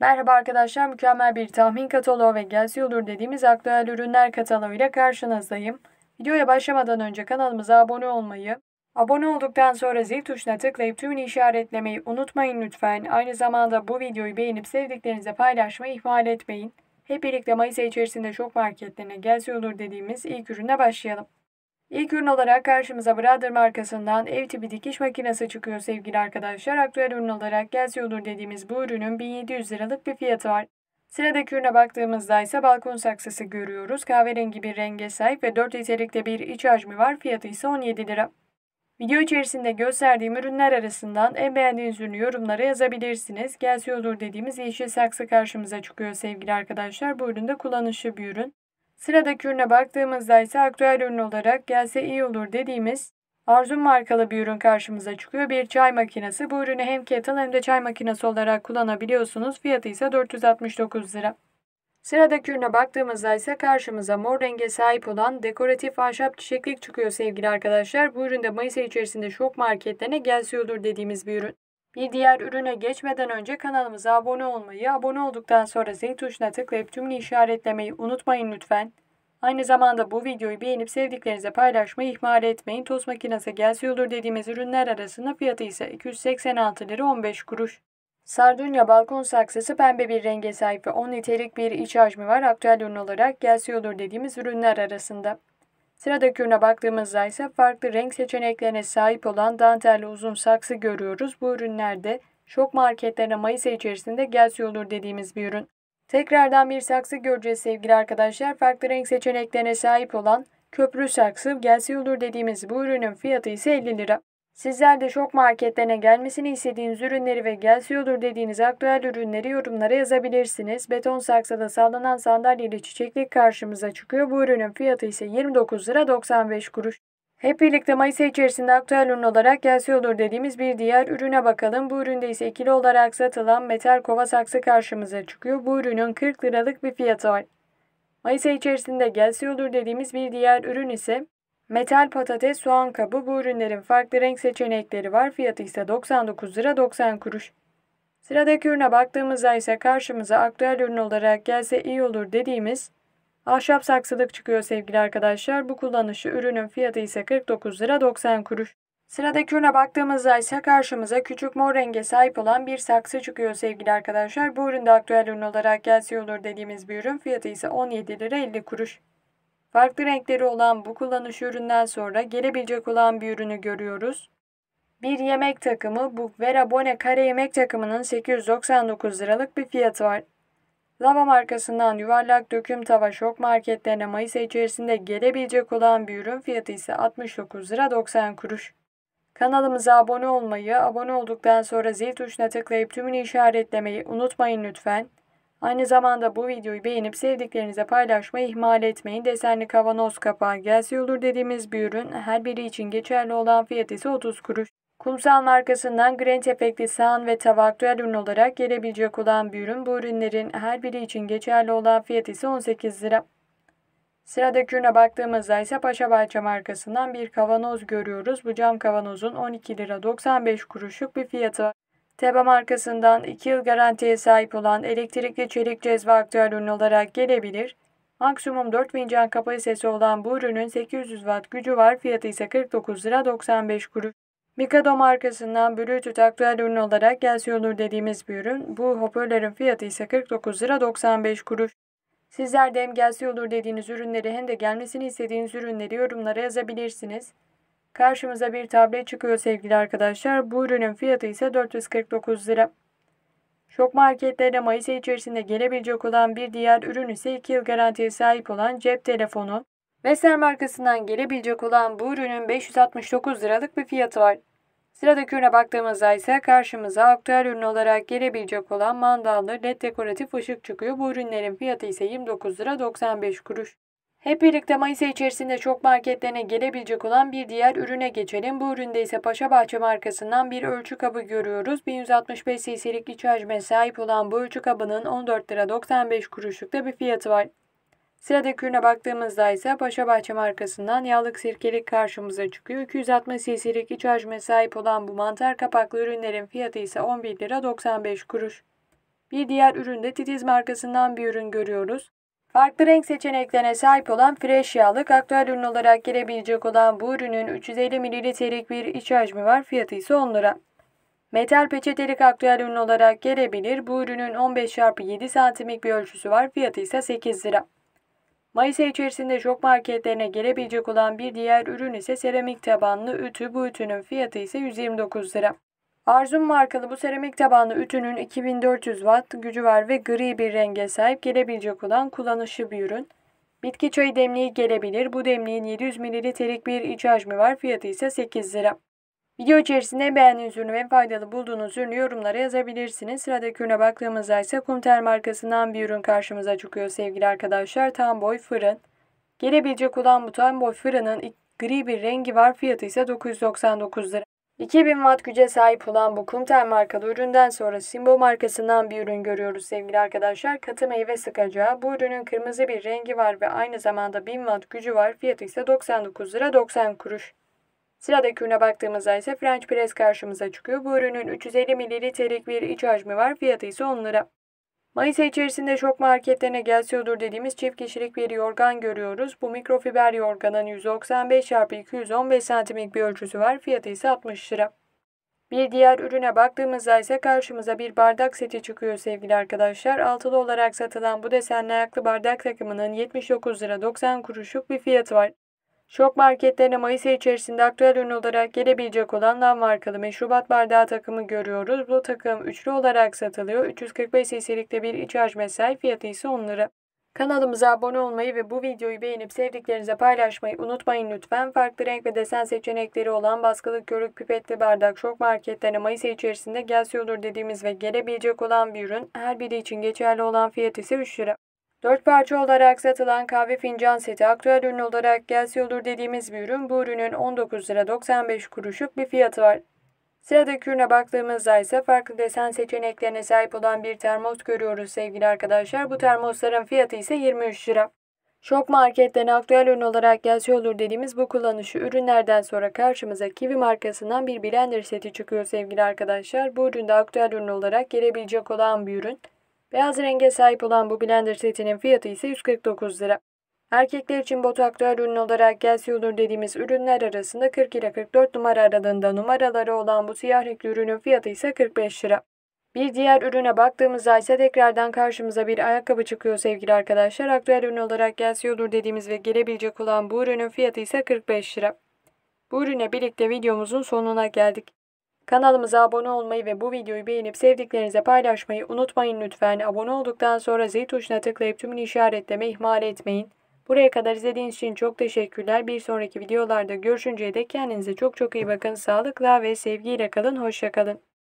Merhaba arkadaşlar, mükemmel bir tahmin kataloğu ve gelsi olur dediğimiz aktüel ürünler kataloğu ile karşınızdayım. Videoya başlamadan önce kanalımıza abone olmayı, abone olduktan sonra zil tuşuna tıklayıp tümünü işaretlemeyi unutmayın lütfen. Aynı zamanda bu videoyu beğenip sevdiklerinize paylaşmayı ihmal etmeyin. Hep birlikte Mayıs içerisinde çok marketlerine gelsi olur dediğimiz ilk ürüne başlayalım. İlk ürün olarak karşımıza Brother markasından ev tipi dikiş makinesi çıkıyor sevgili arkadaşlar. Aktüel ürün olarak Gelsiyodur dediğimiz bu ürünün 1700 liralık bir fiyatı var. Sıradaki ürüne baktığımızda ise balkon saksısı görüyoruz. Kahverengi bir renge sahip ve 4 litrelikte bir iç hacmi var. Fiyatı ise 17 lira. Video içerisinde gösterdiğim ürünler arasından en beğendiğiniz ürünü yorumlara yazabilirsiniz. Gelsiyodur dediğimiz yeşil saksı karşımıza çıkıyor sevgili arkadaşlar. Bu üründe kullanışlı bir ürün. Sıradaki ürüne baktığımızda ise aktüel ürün olarak gelse iyi olur dediğimiz Arzum markalı bir ürün karşımıza çıkıyor. Bir çay makinesi. Bu ürünü hem kettle hem de çay makinesi olarak kullanabiliyorsunuz. Fiyatı ise 469 lira. Sıradaki ürüne baktığımızda ise karşımıza mor renge sahip olan dekoratif ahşap çiçeklik çıkıyor sevgili arkadaşlar. Bu üründe Mayıs içerisinde şok marketlerine gelse olur dediğimiz bir ürün. Bir diğer ürüne geçmeden önce kanalımıza abone olmayı, abone olduktan sonra zil tuşuna tıklayıp tümünü işaretlemeyi unutmayın lütfen. Aynı zamanda bu videoyu beğenip sevdiklerinize paylaşmayı ihmal etmeyin. Toz makinesi gelse olur dediğimiz ürünler arasında fiyatı ise 286 lira 15 kuruş. Sardunya balkon saksısı pembe bir renge sahip ve 10 litrelik bir iç hacmi var. Aktüel ürün olarak gelse olur dediğimiz ürünler arasında. Sıradaki ürüne baktığımızda ise farklı renk seçeneklerine sahip olan dantelli uzun saksı görüyoruz. Bu ürünlerde şok marketlerine Mayıs içerisinde gelsi olur dediğimiz bir ürün. Tekrardan bir saksı göreceğiz sevgili arkadaşlar. Farklı renk seçeneklerine sahip olan köprü saksı gelsi olur dediğimiz bu ürünün fiyatı ise 50 lira. Sizler de şok marketlerine gelmesini istediğiniz ürünleri ve gelsiyordur dediğiniz aktüel ürünleri yorumlara yazabilirsiniz. Beton saksıda sallanan ile çiçeklik karşımıza çıkıyor. Bu ürünün fiyatı ise 29 lira 95 kuruş. Hep birlikte Mayıs içerisinde aktüel ürün olarak gelsiyordur dediğimiz bir diğer ürüne bakalım. Bu üründe ise ikili olarak satılan metal kova saksı karşımıza çıkıyor. Bu ürünün 40 liralık bir fiyatı var. Mayıs içerisinde gelsiyordur dediğimiz bir diğer ürün ise Metal patates, soğan kabı bu ürünlerin farklı renk seçenekleri var. Fiyatı ise 99 lira 90 kuruş. Sıradaki ürüne baktığımızda ise karşımıza aktüel ürün olarak gelse iyi olur dediğimiz ahşap saksılık çıkıyor sevgili arkadaşlar. Bu kullanışı ürünün fiyatı ise 49 lira 90 kuruş. Sıradaki ürüne baktığımızda ise karşımıza küçük mor renge sahip olan bir saksı çıkıyor sevgili arkadaşlar. Bu üründe aktüel ürün olarak gelse olur dediğimiz bir ürün fiyatı ise 17 lira 50 kuruş. Farklı renkleri olan bu kullanış üründen sonra gelebilecek olan bir ürünü görüyoruz. Bir yemek takımı bu Vera Bone kare yemek takımının 899 liralık bir fiyatı var. Lava markasından yuvarlak döküm tava şok marketlerine Mayıs içerisinde gelebilecek olan bir ürün fiyatı ise 69 lira 90 kuruş. Kanalımıza abone olmayı, abone olduktan sonra zil tuşuna tıklayıp tümünü işaretlemeyi unutmayın lütfen. Aynı zamanda bu videoyu beğenip sevdiklerinize paylaşmayı ihmal etmeyin. Desenli kavanoz kapağı gelsi olur dediğimiz bir ürün her biri için geçerli olan fiyat ise 30 kuruş. Kumsal markasından Grand Efekti Sahan ve Tabak ürün olarak gelebilecek olan bir ürün. Bu ürünlerin her biri için geçerli olan fiyat ise 18 lira. Sıradaki ürüne baktığımızda ise Paşa Bahçe markasından bir kavanoz görüyoruz. Bu cam kavanozun 12 lira 95 kuruşluk bir fiyatı var. TEBA markasından 2 yıl garantiye sahip olan elektrikli çelik cezve aktüel ürün olarak gelebilir. Maksimum 4000 can kapasitesi olan bu ürünün 800 watt gücü var, fiyatı ise 49 lira 95 kuruş. Mikado markasından Bluetooth aktüel ürün olarak gelse olur dediğimiz bir ürün. Bu hoparlörün fiyatı ise 49 lira 95 kuruş. Sizler de hem gelse olur dediğiniz ürünleri hem de gelmesini istediğiniz ürünleri yorumlara yazabilirsiniz. Karşımıza bir tablet çıkıyor sevgili arkadaşlar. Bu ürünün fiyatı ise 449 lira. Şok marketlere Mayıs içerisinde gelebilecek olan bir diğer ürün ise 2 yıl garantiye sahip olan cep telefonu. Vestel markasından gelebilecek olan bu ürünün 569 liralık bir fiyatı var. Sıradaki ürüne baktığımızda ise karşımıza aktüel ürün olarak gelebilecek olan mandallı led dekoratif ışık çıkıyor. Bu ürünlerin fiyatı ise 29 lira 95 kuruş. Hep birlikte Mayıs içerisinde çok marketlerine gelebilecek olan bir diğer ürüne geçelim. Bu üründe ise Paşabahçe markasından bir ölçü kabı görüyoruz. 1165 cc'lik iç hacme sahip olan bu ölçü kabının 14 lira 95 kuruşlukta bir fiyatı var. Sıradaki ürüne baktığımızda ise Paşabahçe markasından yağlık sirkelik karşımıza çıkıyor. 260 cc'lik iç hacme sahip olan bu mantar kapaklı ürünlerin fiyatı ise 11 lira 95 kuruş. Bir diğer üründe Titiz markasından bir ürün görüyoruz. Farklı renk seçeneklerine sahip olan fresh yağlı aktüel ürün olarak gelebilecek olan bu ürünün 350 mililitrelik bir iç hacmi var. Fiyatı ise 10 lira. Metal peçetelik aktüel ürün olarak gelebilir. Bu ürünün 15 x 7 santimlik bir ölçüsü var. Fiyatı ise 8 lira. Mayıs içerisinde çok marketlerine gelebilecek olan bir diğer ürün ise seramik tabanlı ütü. Bu ütünün fiyatı ise 129 lira. Arzum markalı bu seramik tabanlı ütünün 2400 watt gücü var ve gri bir renge sahip gelebilecek olan kullanışı bir ürün. Bitki çayı demliği gelebilir. Bu demliğin 700 ml'lik bir iç hacmi var. Fiyatı ise 8 lira. Video içerisinde beğendiğiniz ürünü ve faydalı bulduğunuz ürünü yorumlara yazabilirsiniz. Sıradaki ürüne baktığımızda ise Kumter markasından bir ürün karşımıza çıkıyor sevgili arkadaşlar. Tam fırın. Gelebilecek olan bu tam fırının gri bir rengi var. Fiyatı ise 999 lira. 2000 watt güce sahip olan bu Kumtel markalı üründen sonra Simbo markasından bir ürün görüyoruz sevgili arkadaşlar. Katı meyve sıkacağı. Bu ürünün kırmızı bir rengi var ve aynı zamanda 1000 watt gücü var. Fiyatı ise 99 lira 90 kuruş. Sıradaki ürüne baktığımızda ise French Press karşımıza çıkıyor. Bu ürünün 350 mililitrelik bir iç hacmi var. Fiyatı ise 10 lira. Mayıs içerisinde şok marketlerine gelsiyordur dediğimiz çift kişilik bir yorgan görüyoruz. Bu mikrofiber yorganın 195 x 215 cm'lik bir ölçüsü var. Fiyatı ise 60 lira. Bir diğer ürüne baktığımızda ise karşımıza bir bardak seti çıkıyor sevgili arkadaşlar. Altılı olarak satılan bu desenli ayaklı bardak takımının 79 lira 90 kuruşluk bir fiyatı var. Şok marketlerine Mayıs ayı içerisinde aktüel ürün olarak gelebilecek olan Lan markalı meşrubat bardağı takımı görüyoruz. Bu takım üçlü olarak satılıyor. 345 cc'likte bir iç hacme sahip fiyatı ise 10 lira. Kanalımıza abone olmayı ve bu videoyu beğenip sevdiklerinize paylaşmayı unutmayın lütfen. Farklı renk ve desen seçenekleri olan baskılı körük pipetli bardak şok marketlerine Mayıs ayı içerisinde gelse olur dediğimiz ve gelebilecek olan bir ürün her biri için geçerli olan fiyat ise 3 lira. Dört parça olarak satılan kahve fincan seti aktüel ürün olarak gelsi olur dediğimiz bir ürün. Bu ürünün 19 lira 95 kuruşluk bir fiyatı var. Sıradaki ürüne baktığımızda ise farklı desen seçeneklerine sahip olan bir termos görüyoruz sevgili arkadaşlar. Bu termosların fiyatı ise 23 lira. Şok marketten aktüel ürün olarak gelsi olur dediğimiz bu kullanışı ürünlerden sonra karşımıza Kiwi markasından bir blender seti çıkıyor sevgili arkadaşlar. Bu üründe aktüel ürün olarak gelebilecek olan bir ürün. Beyaz renge sahip olan bu blender setinin fiyatı ise 149 lira. Erkekler için botaktüel ürün olarak Gelsiolur dediğimiz ürünler arasında 40 ile 44 numara aralığında numaraları olan bu siyah renkli ürünün fiyatı ise 45 lira. Bir diğer ürüne baktığımızda ise tekrardan karşımıza bir ayakkabı çıkıyor sevgili arkadaşlar. Aktüel ürün olarak Gelsiolur dediğimiz ve gelebilecek olan bu ürünün fiyatı ise 45 lira. Bu ürüne birlikte videomuzun sonuna geldik. Kanalımıza abone olmayı ve bu videoyu beğenip sevdiklerinize paylaşmayı unutmayın lütfen. Abone olduktan sonra zil tuşuna tıklayıp tümünü işaretleme ihmal etmeyin. Buraya kadar izlediğiniz için çok teşekkürler. Bir sonraki videolarda görüşünceye dek kendinize çok çok iyi bakın. Sağlıkla ve sevgiyle kalın. Hoşçakalın.